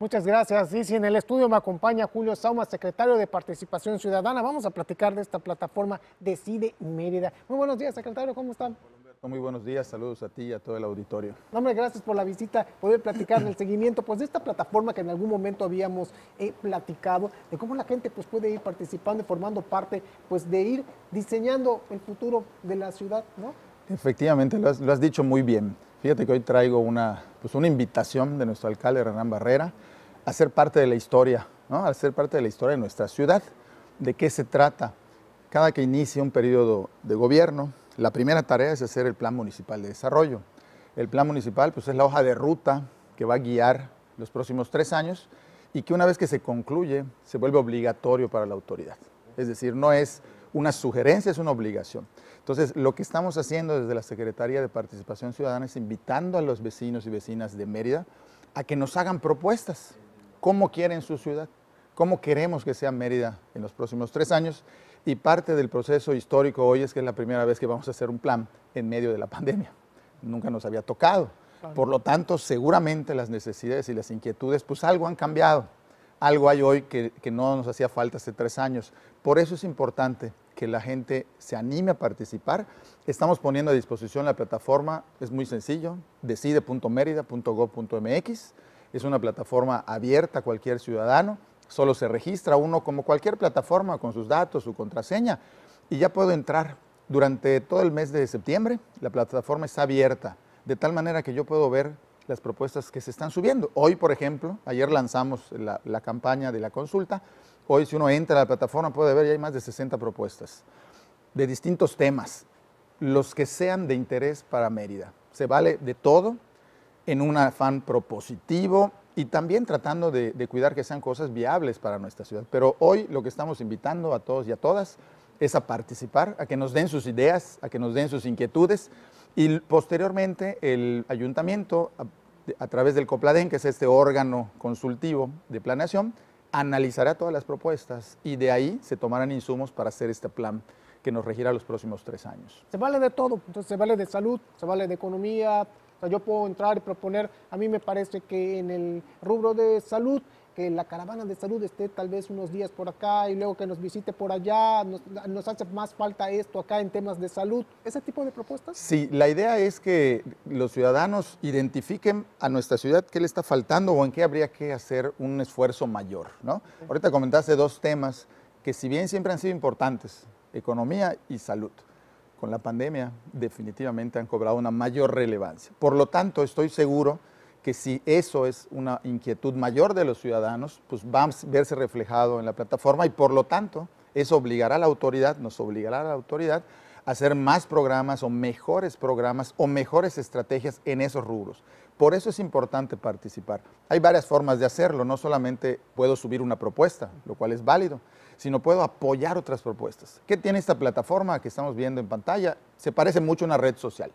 Muchas gracias. Y si en el estudio me acompaña Julio Sauma, secretario de Participación Ciudadana, vamos a platicar de esta plataforma Decide Mérida. Muy buenos días, secretario, ¿cómo están? Muy buenos días, saludos a ti y a todo el auditorio. hombre, gracias por la visita, poder platicar el seguimiento, pues de esta plataforma que en algún momento habíamos eh, platicado, de cómo la gente pues, puede ir participando y formando parte, pues de ir diseñando el futuro de la ciudad, ¿no? Efectivamente, lo has, dicho muy bien. Fíjate que hoy traigo una, pues una invitación de nuestro alcalde Hernán Barrera a ser parte de la historia, ¿no? a ser parte de la historia de nuestra ciudad. ¿De qué se trata? Cada que inicia un periodo de gobierno, la primera tarea es hacer el Plan Municipal de Desarrollo. El Plan Municipal pues, es la hoja de ruta que va a guiar los próximos tres años y que una vez que se concluye, se vuelve obligatorio para la autoridad. Es decir, no es una sugerencia, es una obligación. Entonces, lo que estamos haciendo desde la Secretaría de Participación Ciudadana es invitando a los vecinos y vecinas de Mérida a que nos hagan propuestas. ¿Cómo quieren su ciudad? ¿Cómo queremos que sea Mérida en los próximos tres años? Y parte del proceso histórico hoy es que es la primera vez que vamos a hacer un plan en medio de la pandemia. Nunca nos había tocado. Por lo tanto, seguramente las necesidades y las inquietudes, pues algo han cambiado. Algo hay hoy que, que no nos hacía falta hace tres años. Por eso es importante la gente se anime a participar. Estamos poniendo a disposición la plataforma, es muy sencillo, decide.merida.gov.mx. Es una plataforma abierta a cualquier ciudadano, solo se registra uno como cualquier plataforma con sus datos, su contraseña y ya puedo entrar. Durante todo el mes de septiembre la plataforma está abierta, de tal manera que yo puedo ver las propuestas que se están subiendo. Hoy, por ejemplo, ayer lanzamos la campaña de la consulta, Hoy si uno entra a la plataforma puede ver, ya hay más de 60 propuestas de distintos temas, los que sean de interés para Mérida. Se vale de todo en un afán propositivo y también tratando de, cuidar que sean cosas viables para nuestra ciudad. Pero hoy lo que estamos invitando a todos y a todas es a participar, a que nos den sus ideas, a que nos den sus inquietudes y posteriormente el ayuntamiento, a, través del COPLADEN, que es este órgano consultivo de planeación, analizará todas las propuestas y de ahí se tomarán insumos para hacer este plan que nos regirá los próximos tres años. Se vale de todo, se vale de salud, se vale de economía, yo puedo entrar y proponer, a mí me parece que en el rubro de salud que la caravana de salud esté tal vez unos días por acá y luego que nos visite por allá, nos, hace más falta esto acá en temas de salud, ese tipo de propuestas. Sí, la idea es que los ciudadanos identifiquen a nuestra ciudad qué le está faltando o en qué habría que hacer un esfuerzo mayor. ¿no? Ahorita comentaste dos temas que si bien siempre han sido importantes, economía y salud, con la pandemia definitivamente han cobrado una mayor relevancia. Por lo tanto, estoy seguro que si eso es una inquietud mayor de los ciudadanos, pues va a verse reflejado en la plataforma y por lo tanto eso obligará a la autoridad, nos obligará a la autoridad a hacer más programas o mejores programas o mejores estrategias en esos rubros. Por eso es importante participar. Hay varias formas de hacerlo, no solamente puedo subir una propuesta, lo cual es válido, sino puedo apoyar otras propuestas. ¿Qué tiene esta plataforma que estamos viendo en pantalla? Se parece mucho a una red social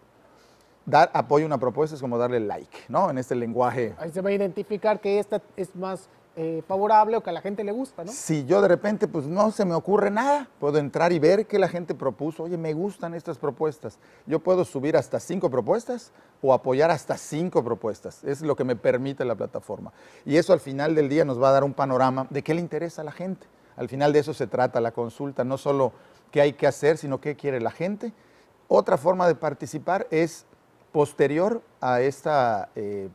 dar apoyo a una propuesta es como darle like, ¿no? En este lenguaje. Ahí se va a identificar que esta es más eh, favorable o que a la gente le gusta, ¿no? Si yo de repente, pues no se me ocurre nada, puedo entrar y ver qué la gente propuso, oye, me gustan estas propuestas. Yo puedo subir hasta cinco propuestas o apoyar hasta cinco propuestas. Es lo que me permite la plataforma. Y eso al final del día nos va a dar un panorama de qué le interesa a la gente. Al final de eso se trata la consulta, no solo qué hay que hacer, sino qué quiere la gente. Otra forma de participar es Posterior a esta, eh,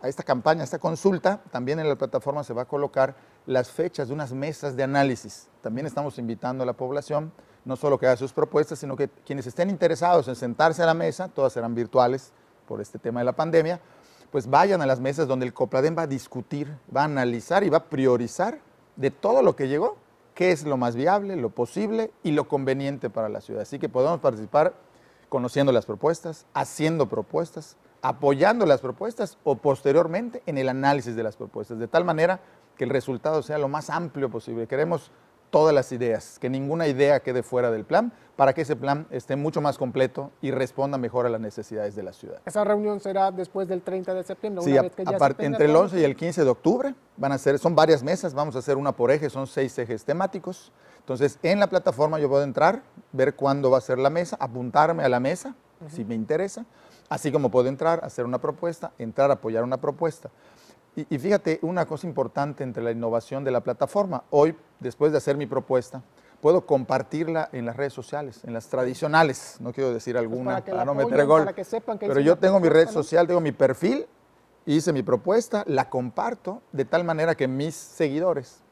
a esta campaña, a esta consulta, también en la plataforma se va a colocar las fechas de unas mesas de análisis. También estamos invitando a la población, no solo que haga sus propuestas, sino que quienes estén interesados en sentarse a la mesa, todas serán virtuales por este tema de la pandemia, pues vayan a las mesas donde el COPLADEN va a discutir, va a analizar y va a priorizar de todo lo que llegó, qué es lo más viable, lo posible y lo conveniente para la ciudad. Así que podemos participar conociendo las propuestas, haciendo propuestas, apoyando las propuestas o posteriormente en el análisis de las propuestas, de tal manera que el resultado sea lo más amplio posible. Queremos todas las ideas, que ninguna idea quede fuera del plan, para que ese plan esté mucho más completo y responda mejor a las necesidades de la ciudad. Esa reunión será después del 30 de septiembre. Sí, una vez que entre el 11 y el 15 de octubre van a ser, son varias mesas, vamos a hacer una por eje, son seis ejes temáticos. Entonces, en la plataforma yo puedo entrar, ver cuándo va a ser la mesa, apuntarme a la mesa, si me interesa, así como puedo entrar, hacer una propuesta, entrar, apoyar una propuesta. Y, fíjate, una cosa importante entre la innovación de la plataforma. Hoy, después de hacer mi propuesta, puedo compartirla en las redes sociales, en las tradicionales, no quiero decir pues alguna para, no meter gol. pero yo tengo mi red social, tengo mi perfil, hice mi propuesta, la comparto de tal manera que mis seguidores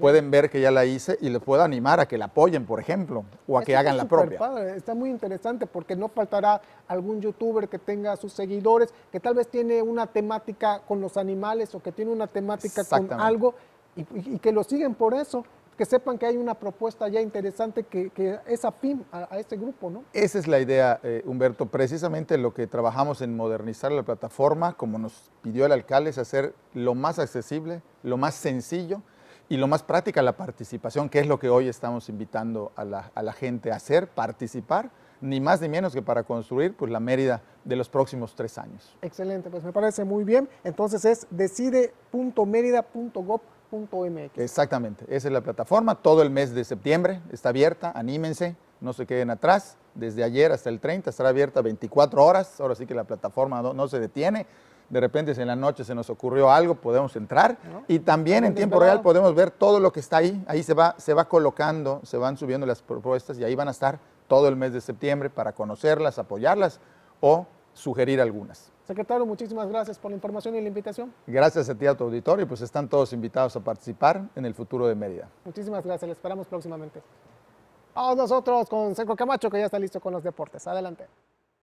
pueden ver que ya la hice y les puedo animar a que la apoyen, por ejemplo, o a que hagan la propia. Padre. Está muy interesante porque no faltará algún youtuber que tenga sus seguidores, que tal vez tiene una temática con los animales o que tiene una temática con algo y, que lo siguen por eso que sepan que hay una propuesta ya interesante que, es afín a, a, este grupo, ¿no? Esa es la idea, eh, Humberto. Precisamente lo que trabajamos en modernizar la plataforma, como nos pidió el alcalde, es hacer lo más accesible, lo más sencillo y lo más práctica, la participación, que es lo que hoy estamos invitando a la, gente a hacer, participar, ni más ni menos que para construir pues, la Mérida de los próximos tres años. Excelente, pues me parece muy bien. Entonces es decide.mérida.gov.mx. Exactamente, esa es la plataforma, todo el mes de septiembre está abierta, anímense, no se queden atrás. Desde ayer hasta el 30 estará abierta 24 horas, ahora sí que la plataforma no se detiene de repente si en la noche se nos ocurrió algo, podemos entrar y también en tiempo real podemos ver todo lo que está ahí, ahí se va, se va colocando, se van subiendo las propuestas y ahí van a estar todo el mes de septiembre para conocerlas, apoyarlas o sugerir algunas. Secretario, muchísimas gracias por la información y la invitación. Gracias a ti, a tu auditorio, pues están todos invitados a participar en el futuro de Mérida. Muchísimas gracias, Les esperamos próximamente. Vamos nosotros con Seco Camacho, que ya está listo con los deportes. Adelante.